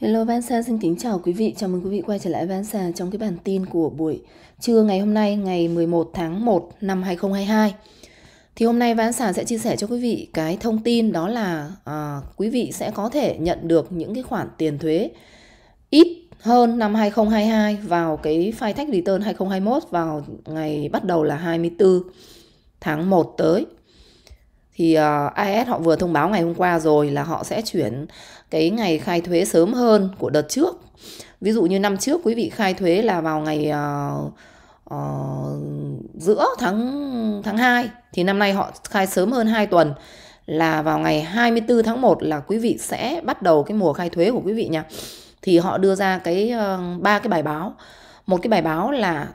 Hello Vansa xin kính chào quý vị, chào mừng quý vị quay trở lại Vansa trong cái bản tin của buổi trưa ngày hôm nay ngày 11 tháng 1 năm 2022. Thì hôm nay Vansa sẽ chia sẻ cho quý vị cái thông tin đó là à, quý vị sẽ có thể nhận được những cái khoản tiền thuế ít hơn năm 2022 vào cái file tax return 2021 vào ngày bắt đầu là 24 tháng 1 tới thì uh, ờ, IS họ vừa thông báo ngày hôm qua rồi là họ sẽ chuyển cái ngày khai thuế sớm hơn của đợt trước. Ví dụ như năm trước quý vị khai thuế là vào ngày uh, uh, giữa tháng tháng 2 thì năm nay họ khai sớm hơn 2 tuần là vào ngày 24 tháng 1 là quý vị sẽ bắt đầu cái mùa khai thuế của quý vị nha. Thì họ đưa ra cái ba uh, cái bài báo. Một cái bài báo là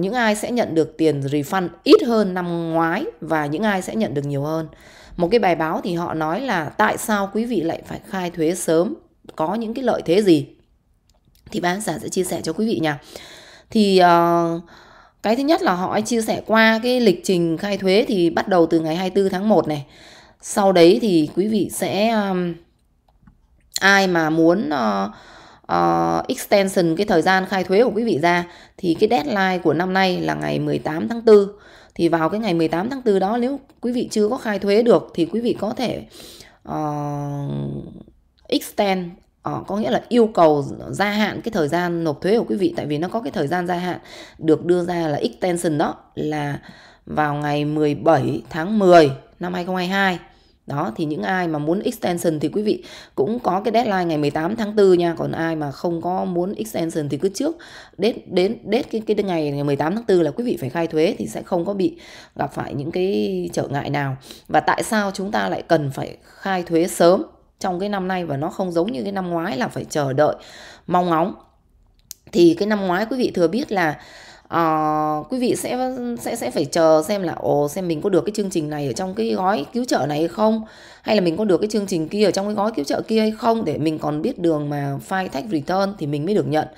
những ai sẽ nhận được tiền refund ít hơn năm ngoái và những ai sẽ nhận được nhiều hơn một cái bài báo thì họ nói là tại sao quý vị lại phải khai thuế sớm có những cái lợi thế gì thì bán giả sẽ chia sẻ cho quý vị nha thì uh, cái thứ nhất là họ chia sẻ qua cái lịch trình khai thuế thì bắt đầu từ ngày 24 tháng 1 này sau đấy thì quý vị sẽ um, ai mà muốn uh, uh, extension cái thời gian khai thuế của quý vị ra thì cái deadline của năm nay là ngày 18 tháng 4 thì vào cái ngày 18 tháng 4 đó nếu quý vị chưa có khai thuế được thì quý vị có thể uh, extend Ờ, có nghĩa là yêu cầu gia hạn cái thời gian nộp thuế của quý vị tại vì nó có cái thời gian gia hạn được đưa ra là extension đó là vào ngày 17 tháng 10 năm 2022 đó thì những ai mà muốn extension thì quý vị cũng có cái deadline ngày 18 tháng 4 nha còn ai mà không có muốn extension thì cứ trước đến đến đến cái cái ngày ngày 18 tháng 4 là quý vị phải khai thuế thì sẽ không có bị gặp phải những cái trở ngại nào và tại sao chúng ta lại cần phải khai thuế sớm trong cái năm nay và nó không giống như cái năm ngoái là phải chờ đợi mong ngóng thì cái năm ngoái quý vị thừa biết là uh, quý vị sẽ sẽ sẽ phải chờ xem là ồ xem mình có được cái chương trình này ở trong cái gói cứu trợ này hay không hay là mình có được cái chương trình kia ở trong cái gói cứu trợ kia hay không để mình còn biết đường mà file tax return thì mình mới được nhận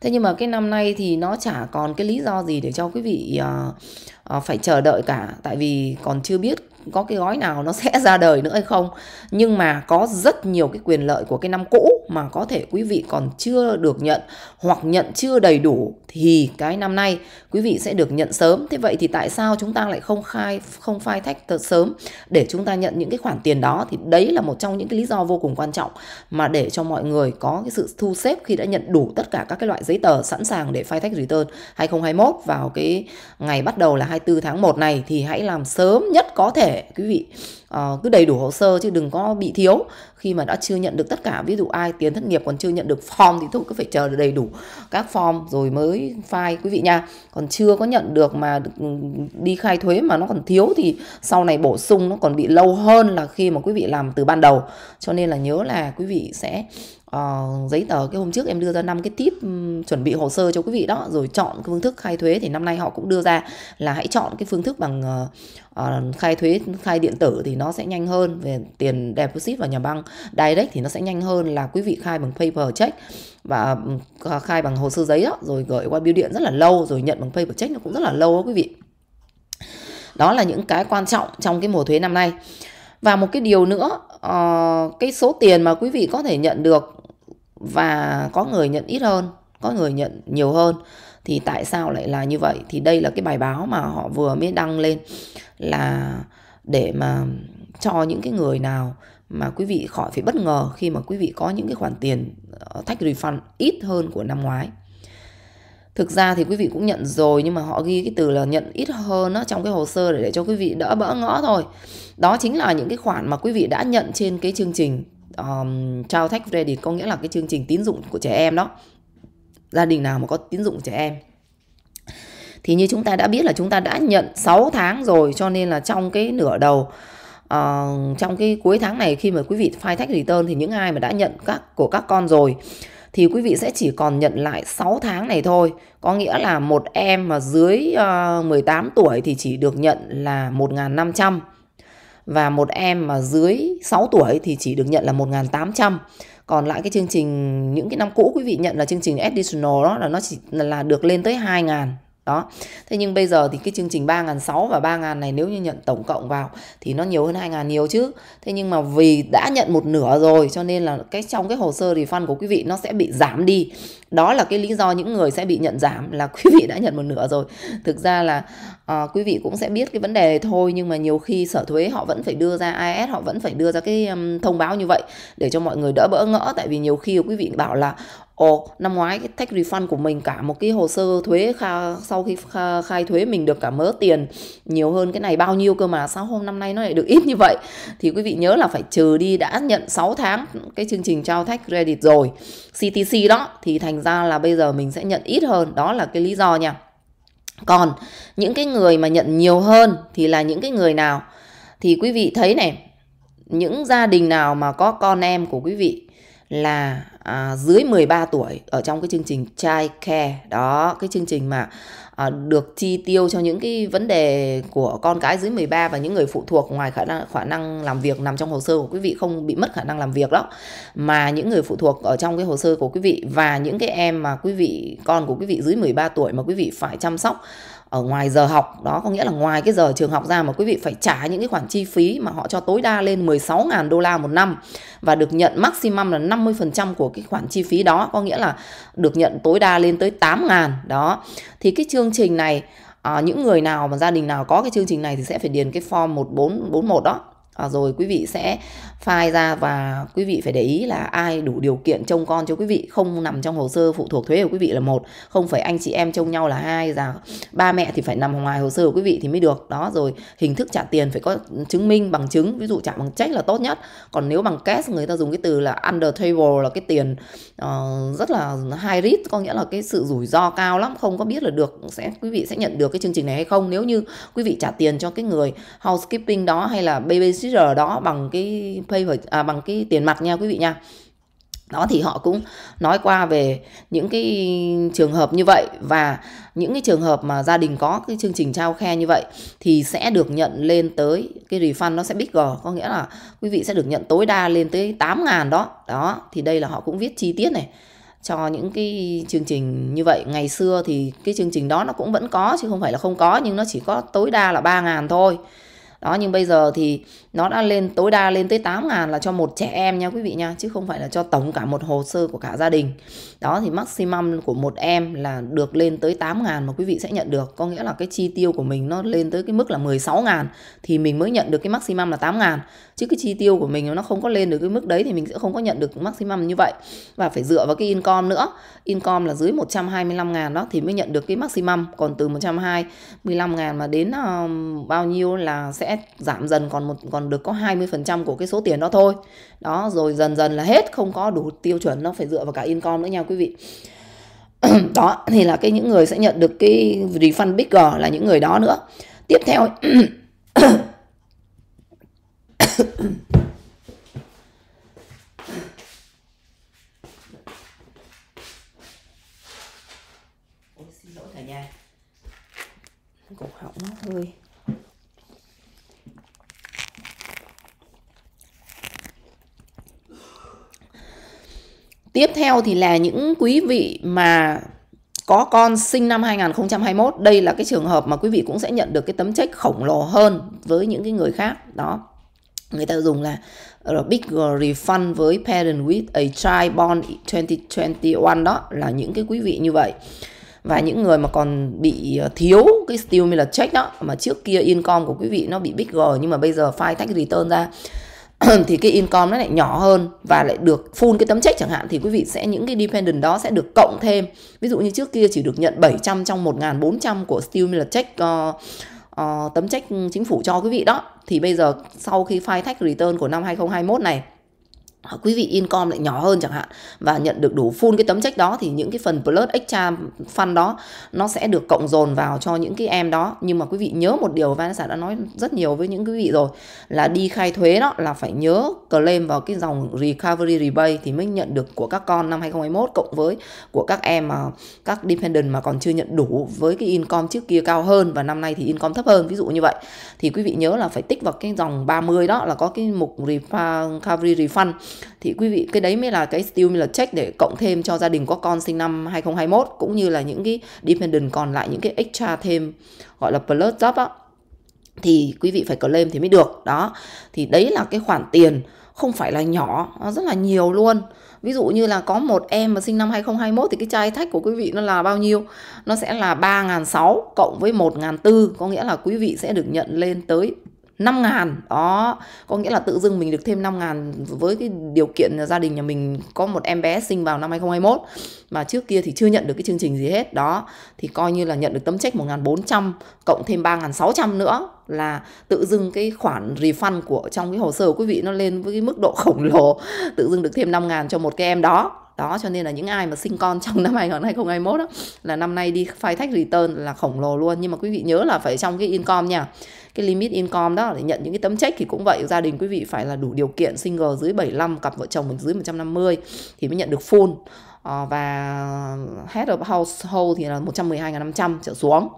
thế nhưng mà cái năm nay thì nó chả còn cái lý do gì để cho quý vị uh, uh, phải chờ đợi cả tại vì còn chưa biết có cái gói nào nó sẽ ra đời nữa hay không nhưng mà có rất nhiều cái quyền lợi của cái năm cũ mà có thể quý vị còn chưa được nhận hoặc nhận chưa đầy đủ thì cái năm nay quý vị sẽ được nhận sớm thế vậy thì tại sao chúng ta lại không khai không phai thách thật sớm để chúng ta nhận những cái khoản tiền đó thì đấy là một trong những cái lý do vô cùng quan trọng mà để cho mọi người có cái sự thu xếp khi đã nhận đủ tất cả các cái loại giấy tờ sẵn sàng để phai thách return 2021 vào cái ngày bắt đầu là 24 tháng 1 này thì hãy làm sớm nhất có thể 哎，quý é, vị Ờ, cứ đầy đủ hồ sơ chứ đừng có bị thiếu khi mà đã chưa nhận được tất cả ví dụ ai tiến thất nghiệp còn chưa nhận được form thì thôi cứ phải chờ đầy đủ các form rồi mới file quý vị nha còn chưa có nhận được mà ừ, đi khai thuế mà nó còn thiếu thì sau này bổ sung nó còn bị lâu hơn là khi mà quý vị làm từ ban đầu cho nên là nhớ là quý vị sẽ uh, giấy tờ cái hôm trước em đưa ra năm cái tip um, chuẩn bị hồ sơ cho quý vị đó rồi chọn cái phương thức khai thuế thì năm nay họ cũng đưa ra là hãy chọn cái phương thức bằng uh, uh, khai thuế khai điện tử thì nó nó sẽ nhanh hơn về tiền deposit vào nhà băng direct thì nó sẽ nhanh hơn là quý vị khai bằng paper check và ừ, khai bằng hồ sơ giấy đó, rồi gửi qua biêu điện rất là lâu rồi nhận bằng paper check nó cũng rất là lâu đó quý vị đó là những cái quan trọng trong cái mùa thuế năm nay và một cái điều nữa uh, cái số tiền mà quý vị có thể nhận được và có người nhận ít hơn có người nhận nhiều hơn thì tại sao lại là như vậy thì đây là cái bài báo mà họ vừa mới đăng lên là để mà cho những cái người nào mà quý vị khỏi phải bất ngờ khi mà quý vị có những cái khoản tiền ờ, tax refund ít hơn của năm ngoái. Thực ra thì quý vị cũng nhận rồi nhưng mà họ ghi cái từ là nhận ít hơn đó trong cái hồ sơ để, để cho quý vị đỡ bỡ ngỡ thôi. Đó chính là những cái khoản mà quý vị đã nhận trên cái chương trình um, Child Tax Credit có nghĩa là cái chương trình tín dụng của trẻ em đó. Gia đình nào mà có tín dụng của trẻ em thì như chúng ta đã biết là chúng ta đã nhận 6 tháng rồi cho nên là trong cái nửa đầu uh, trong cái cuối tháng này khi mà quý vị file tax return thì những ai mà đã nhận các của các con rồi thì quý vị sẽ chỉ còn nhận lại 6 tháng này thôi. Có nghĩa là một em mà dưới uh, ờ, 18 tuổi thì chỉ được nhận là 1.500 và một em mà dưới 6 tuổi thì chỉ được nhận là 1.800. Còn lại cái chương trình những cái năm cũ quý vị nhận là chương trình additional đó là nó chỉ là được lên tới 2.000 đó thế nhưng bây giờ thì cái chương trình ba ngàn sáu và ba ngàn này nếu như nhận tổng cộng vào thì nó nhiều hơn hai ngàn nhiều chứ thế nhưng mà vì đã nhận một nửa rồi cho nên là cái trong cái hồ sơ refund của quý vị nó sẽ bị giảm đi đó là cái lý do những người sẽ bị nhận giảm là quý vị đã nhận một nửa rồi thực ra là à, quý vị cũng sẽ biết cái vấn đề này thôi nhưng mà nhiều khi sở thuế họ vẫn phải đưa ra IS họ vẫn phải đưa ra cái um, thông báo như vậy để cho mọi người đỡ bỡ ngỡ tại vì nhiều khi quý vị bảo là Ồ, năm ngoái cái tax refund của mình cả một cái hồ sơ thuế kha, sau khi kha, khai thuế mình được cả mớ tiền nhiều hơn cái này bao nhiêu cơ mà sao hôm năm nay nó lại được ít như vậy thì quý vị nhớ là phải trừ đi đã nhận 6 tháng cái chương trình trao tax credit rồi CTC đó thì thành ra là bây giờ mình sẽ nhận ít hơn đó là cái lý do nha còn những cái người mà nhận nhiều hơn thì là những cái người nào? Thì quý vị thấy này, những gia đình nào mà có con em của quý vị là à, dưới 13 tuổi ở trong cái chương trình Child Care đó cái chương trình mà à, được chi tiêu cho những cái vấn đề của con cái dưới 13 và những người phụ thuộc ngoài khả năng khả năng làm việc nằm trong hồ sơ của quý vị không bị mất khả năng làm việc đó mà những người phụ thuộc ở trong cái hồ sơ của quý vị và những cái em mà quý vị con của quý vị dưới 13 tuổi mà quý vị phải chăm sóc ở ngoài giờ học đó có nghĩa là ngoài cái giờ trường học ra mà quý vị phải trả những cái khoản chi phí mà họ cho tối đa lên 16.000 đô la một năm và được nhận maximum là 50% của cái khoản chi phí đó có nghĩa là được nhận tối đa lên tới 8.000 đó thì cái chương trình này à, những người nào mà gia đình nào có cái chương trình này thì sẽ phải điền cái form 1441 đó và rồi quý vị sẽ file ra và quý vị phải để ý là ai đủ điều kiện trông con cho quý vị không nằm trong hồ sơ phụ thuộc thuế của quý vị là một không phải anh chị em trông nhau là hai già ba mẹ thì phải nằm ngoài hồ sơ của quý vị thì mới được đó rồi hình thức trả tiền phải có chứng minh bằng chứng ví dụ trả bằng check là tốt nhất còn nếu bằng cash người ta dùng cái từ là under table là cái tiền uh, rất là high risk có nghĩa là cái sự rủi ro cao lắm không có biết là được sẽ quý vị sẽ nhận được cái chương trình này hay không nếu như quý vị trả tiền cho cái người housekeeping đó hay là baby procedure đó bằng cái pay à, bằng cái tiền mặt nha quý vị nha đó thì họ cũng nói qua về những cái trường hợp như vậy và những cái trường hợp mà gia đình có cái chương trình trao khe như vậy thì sẽ được nhận lên tới cái refund nó sẽ big g có nghĩa là quý vị sẽ được nhận tối đa lên tới 8 ngàn đó đó thì đây là họ cũng viết chi tiết này cho những cái chương trình như vậy ngày xưa thì cái chương trình đó nó cũng vẫn có chứ không phải là không có nhưng nó chỉ có tối đa là 3 ngàn thôi đó nhưng bây giờ thì nó đã lên tối đa lên tới 8 ngàn là cho một trẻ em nha quý vị nha chứ không phải là cho tổng cả một hồ sơ của cả gia đình đó thì maximum của một em là được lên tới 8 ngàn mà quý vị sẽ nhận được có nghĩa là cái chi tiêu của mình nó lên tới cái mức là 16 ngàn thì mình mới nhận được cái maximum là 8 ngàn chứ cái chi tiêu của mình nó không có lên được cái mức đấy thì mình sẽ không có nhận được maximum như vậy và phải dựa vào cái income nữa income là dưới 125 ngàn đó thì mới nhận được cái maximum còn từ 125 ngàn mà đến uh, bao nhiêu là sẽ giảm dần còn một còn còn được có 20% của cái số tiền đó thôi đó rồi dần dần là hết không có đủ tiêu chuẩn nó phải dựa vào cả income nữa nha quý vị đó thì là cái những người sẽ nhận được cái refund bigger là những người đó nữa tiếp theo Ôi, xin lỗi cả nhà cổ họng nó hơi Tiếp theo thì là những quý vị mà có con sinh năm 2021, đây là cái trường hợp mà quý vị cũng sẽ nhận được cái tấm trách khổng lồ hơn với những cái người khác đó. Người ta dùng là Big Refund với Parent with a Child Born 2021 đó là những cái quý vị như vậy và những người mà còn bị à, thiếu cái stimulant check đó mà trước kia income của quý vị nó bị big G nhưng mà bây giờ file tax return ra thì cái income nó lại nhỏ hơn và lại được full cái tấm check chẳng hạn thì quý vị sẽ những cái dependent đó sẽ được cộng thêm. Ví dụ như trước kia chỉ được nhận 700 trong 1400 của stimulus check uh, uh, tấm check chính phủ cho quý vị đó thì bây giờ sau khi file tax return của năm 2021 này quý vị income lại nhỏ hơn chẳng hạn và nhận được đủ full cái tấm trách đó thì những cái phần plus extra fund đó nó sẽ được cộng dồn vào cho những cái em đó nhưng mà quý vị nhớ một điều Vanessa đã nói rất nhiều với những quý vị rồi là đi khai thuế đó là phải nhớ claim vào cái dòng recovery rebate thì mới nhận được của các con năm 2021 cộng với của các em mà các dependent mà còn chưa nhận đủ với cái income trước kia cao hơn và năm nay thì income thấp hơn ví dụ như vậy thì quý vị nhớ là phải tích vào cái dòng 30 đó là có cái mục recovery refund thì quý vị cái đấy mới là cái stimulus check để cộng thêm cho gia đình có con sinh năm 2021 cũng như là những cái dependent còn lại những cái extra thêm gọi là plus job á thì quý vị phải claim thì mới được đó thì đấy là cái khoản tiền không phải là nhỏ nó rất là nhiều luôn ví dụ như là có một em mà sinh năm 2021 thì cái chai thách của quý vị nó là bao nhiêu nó sẽ là 3.600 cộng với 1.400 có nghĩa là quý vị sẽ được nhận lên tới 5 ngàn đó có nghĩa là tự dưng mình được thêm 5 ngàn với cái điều kiện là gia đình nhà mình có một em bé sinh vào năm 2021 mà trước kia thì chưa nhận được cái chương trình gì hết đó thì coi như là nhận được tấm check 1.400 cộng thêm 3.600 nữa là tự dưng cái khoản refund của trong cái hồ sơ của quý vị nó lên với cái mức độ khổng lồ tự dưng được thêm 5 ngàn cho một cái em đó đó cho nên là những ai mà sinh con trong năm 2021 đó, là năm nay đi phai thách return là khổng lồ luôn nhưng mà quý vị nhớ là phải trong cái income nha cái limit income đó để nhận những cái tấm check thì cũng vậy gia đình quý vị phải là đủ điều kiện single dưới 75 cặp vợ chồng mình dưới 150 thì mới nhận được full à, và head of household thì là 112.500 trở xuống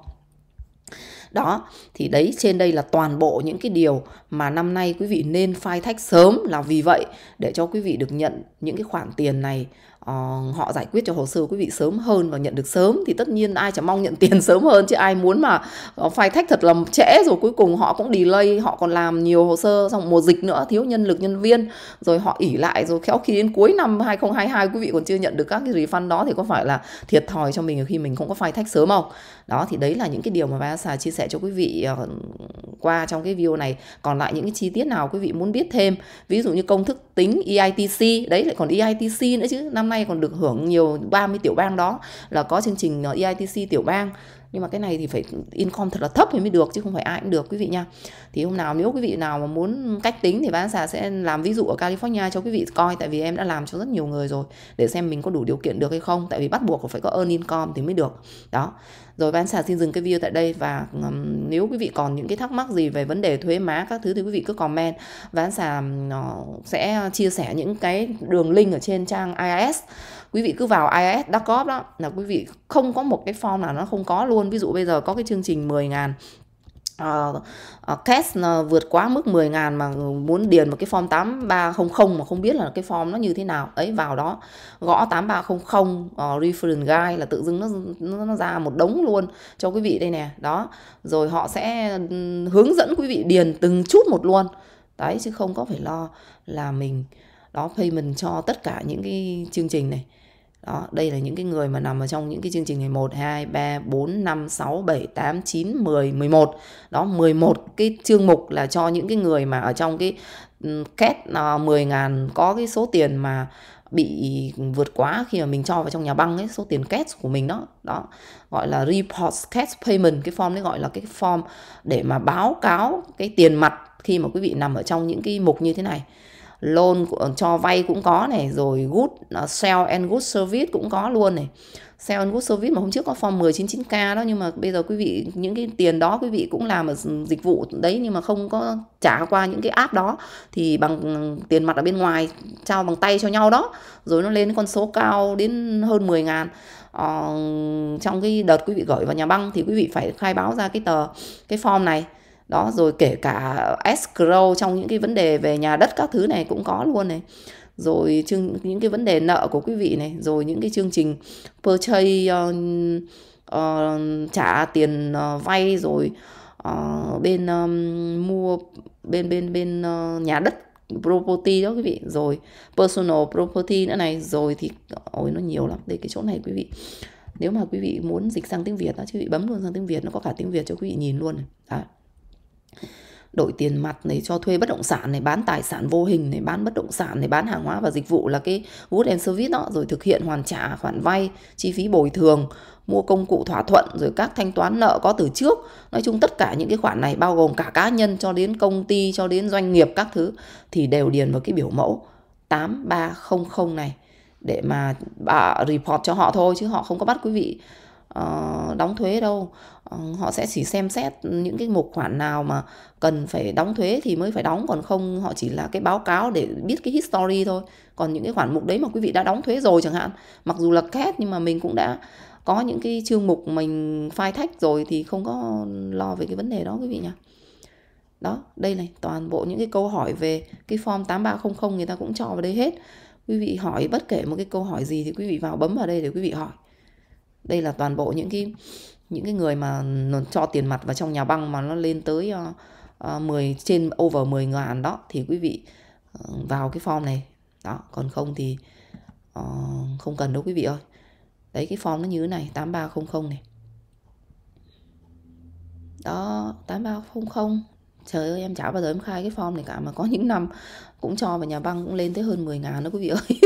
đó, thì đấy trên đây là toàn bộ những cái điều mà năm nay quý vị nên phai thách sớm là vì vậy để cho quý vị được nhận những cái khoản tiền này uh, họ giải quyết cho hồ sơ quý vị sớm hơn và nhận được sớm thì tất nhiên ai chẳng mong nhận tiền sớm hơn chứ ai muốn mà ờ, phai thách thật là trễ rồi cuối cùng họ cũng delay họ còn làm nhiều hồ sơ xong mùa dịch nữa thiếu nhân lực nhân viên rồi họ ỉ lại rồi khéo khi đến cuối năm 2022 quý vị còn chưa nhận được các cái refund đó thì có phải là thiệt thòi cho mình khi mình không có phai thách sớm không đó thì đấy là những cái điều mà Vasa chia sẻ sẻ cho quý vị ờ, qua trong cái video này còn lại những cái chi tiết nào quý vị muốn biết thêm ví dụ như công thức tính EITC đấy lại còn EITC nữa chứ năm nay còn được hưởng nhiều 30 tiểu bang đó là có chương trình ờ, EITC tiểu bang nhưng mà cái này thì phải income thật là thấp thì mới được chứ không phải ai cũng được quý vị nha thì hôm nào nếu quý vị nào mà muốn cách tính thì bán xà sẽ làm ví dụ ở California cho quý vị coi tại vì em đã làm cho rất nhiều người rồi để xem mình có đủ điều kiện được hay không tại vì bắt buộc phải có earn income thì mới được đó rồi bán xà xin dừng cái video tại đây và um, nếu quý vị còn những cái thắc mắc gì về vấn đề thuế má các thứ thì quý vị cứ comment bán xà nó ờ, sẽ chia sẻ những cái đường link ở trên trang IIS quý vị cứ vào IIS.com đó là quý vị không có một cái form nào nó không có luôn luôn ví dụ bây giờ có cái chương trình 10 ngàn Uh, uh, test uh, vượt quá mức 10 ngàn mà muốn điền một cái form 8300 mà không biết là cái form nó như thế nào ấy vào đó gõ 8300 uh, ờ, reference guide là tự dưng nó, nó nó ra một đống luôn cho quý vị đây nè đó rồi họ sẽ hướng dẫn quý vị điền từng chút một luôn đấy chứ không có phải lo là mình đó payment cho tất cả những cái chương trình này đó, đây là những cái người mà nằm ở trong những cái chương trình này 1, 2, 3, 4, 5, 6, 7, 8, 9, 10, 11 Đó, 11 cái chương mục là cho những cái người mà ở trong cái két uh, ờ, 10.000 có cái số tiền mà bị vượt quá khi mà mình cho vào trong nhà băng ấy số tiền cash của mình đó đó gọi là report cash payment cái form đấy gọi là cái form để mà báo cáo cái tiền mặt khi mà quý vị nằm ở trong những cái mục như thế này loan cho vay cũng có này rồi good uh, sell and good service cũng có luôn này sell and good service mà hôm trước có form 1099k đó nhưng mà bây giờ quý vị những cái tiền đó quý vị cũng làm ở dịch vụ đấy nhưng mà không có trả qua những cái app đó thì bằng tiền mặt ở bên ngoài trao bằng tay cho nhau đó rồi nó lên con số cao đến hơn 10 ngàn ờ, trong cái đợt quý vị gửi vào nhà băng thì quý vị phải khai báo ra cái tờ cái form này đó rồi kể cả escrow trong những cái vấn đề về nhà đất các thứ này cũng có luôn này rồi chương, những cái vấn đề nợ của quý vị này rồi những cái chương trình purchase uh, uh, trả tiền uh, vay rồi uh, bên um, mua bên bên bên uh, nhà đất property đó quý vị rồi personal property nữa này rồi thì ôi nó nhiều lắm đây cái chỗ này quý vị nếu mà quý vị muốn dịch sang tiếng việt đó quý vị bấm luôn sang tiếng việt nó có cả tiếng việt cho quý vị nhìn luôn này. Đó đổi tiền mặt này cho thuê bất động sản này bán tài sản vô hình này bán bất động sản này bán hàng hóa và dịch vụ là cái good and service đó rồi thực hiện hoàn trả khoản vay chi phí bồi thường mua công cụ thỏa thuận rồi các thanh toán nợ có từ trước nói chung tất cả những cái khoản này bao gồm cả cá nhân cho đến công ty cho đến doanh nghiệp các thứ thì đều điền vào cái biểu mẫu 8300 này để mà à, report cho họ thôi chứ họ không có bắt quý vị Ờ, đóng thuế đâu ờ, họ sẽ chỉ xem xét những cái mục khoản nào mà cần phải đóng thuế thì mới phải đóng còn không họ chỉ là cái báo cáo để biết cái history thôi còn những cái khoản mục đấy mà quý vị đã đóng thuế rồi chẳng hạn mặc dù là két nhưng mà mình cũng đã có những cái chương mục mình phai thách rồi thì không có lo về cái vấn đề đó quý vị nhỉ đó đây này toàn bộ những cái câu hỏi về cái form 8300 người ta cũng cho vào đây hết quý vị hỏi bất kể một cái câu hỏi gì thì quý vị vào bấm vào đây để quý vị hỏi đây là toàn bộ những cái những cái người mà nó cho tiền mặt vào trong nhà băng mà nó lên tới uh, uh, 10 trên over 10 ngàn đó thì quý vị uh, vào cái form này đó còn không thì uh, không cần đâu quý vị ơi đấy cái form nó như thế này 8300 này đó 8300 trời ơi em chả bao giờ em khai cái form này cả mà có những năm cũng cho vào nhà băng cũng lên tới hơn 10 ngàn đó quý vị ơi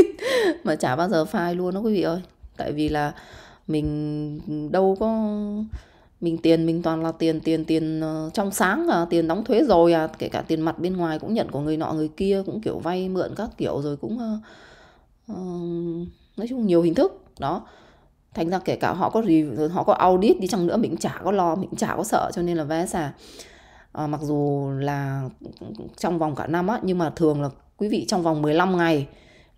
mà chả bao giờ file luôn đó quý vị ơi tại vì là mình đâu có mình tiền mình toàn là tiền tiền tiền ờ, trong sáng à tiền đóng thuế rồi à kể cả tiền mặt bên ngoài cũng nhận của người nọ người kia cũng kiểu vay mượn các kiểu rồi cũng uh, nói chung nhiều hình thức đó thành ra kể cả họ có review, họ có audit đi chăng nữa mình chả có lo mình chả có sợ cho nên là VSA à, mặc dù là trong vòng cả năm á nhưng mà thường là quý vị trong vòng 15 ngày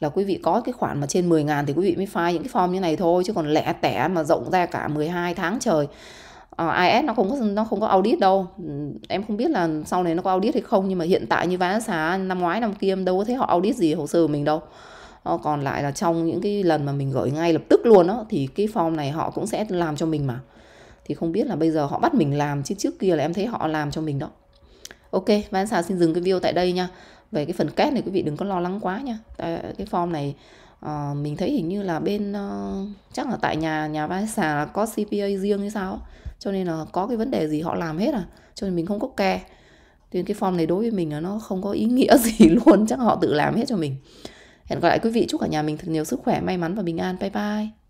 là quý vị có cái khoản mà trên 10 ngàn thì quý vị mới file những cái form như này thôi chứ còn lẻ tẻ mà rộng ra cả 12 tháng trời à, ờ, IS nó không có nó không có audit đâu ừ, em không biết là sau này nó có audit hay không nhưng mà hiện tại như vã xá năm ngoái năm kia em đâu có thấy họ audit gì hồ sơ của mình đâu à, còn lại là trong những cái lần mà mình gửi ngay lập tức luôn đó thì cái form này họ cũng sẽ làm cho mình mà thì không biết là bây giờ họ bắt mình làm chứ trước kia là em thấy họ làm cho mình đó ok và anh xin dừng cái video tại đây nha về cái phần kết này quý vị đừng có lo lắng quá nha tại cái form này uh, mình thấy hình như là bên uh, chắc là tại nhà nhà vai xà có CPA riêng hay sao cho nên là có cái vấn đề gì họ làm hết à cho nên mình không có kè. nên cái form này đối với mình là nó không có ý nghĩa gì luôn chắc họ tự làm hết cho mình hẹn gặp lại quý vị chúc cả nhà mình thật nhiều sức khỏe may mắn và bình an bye bye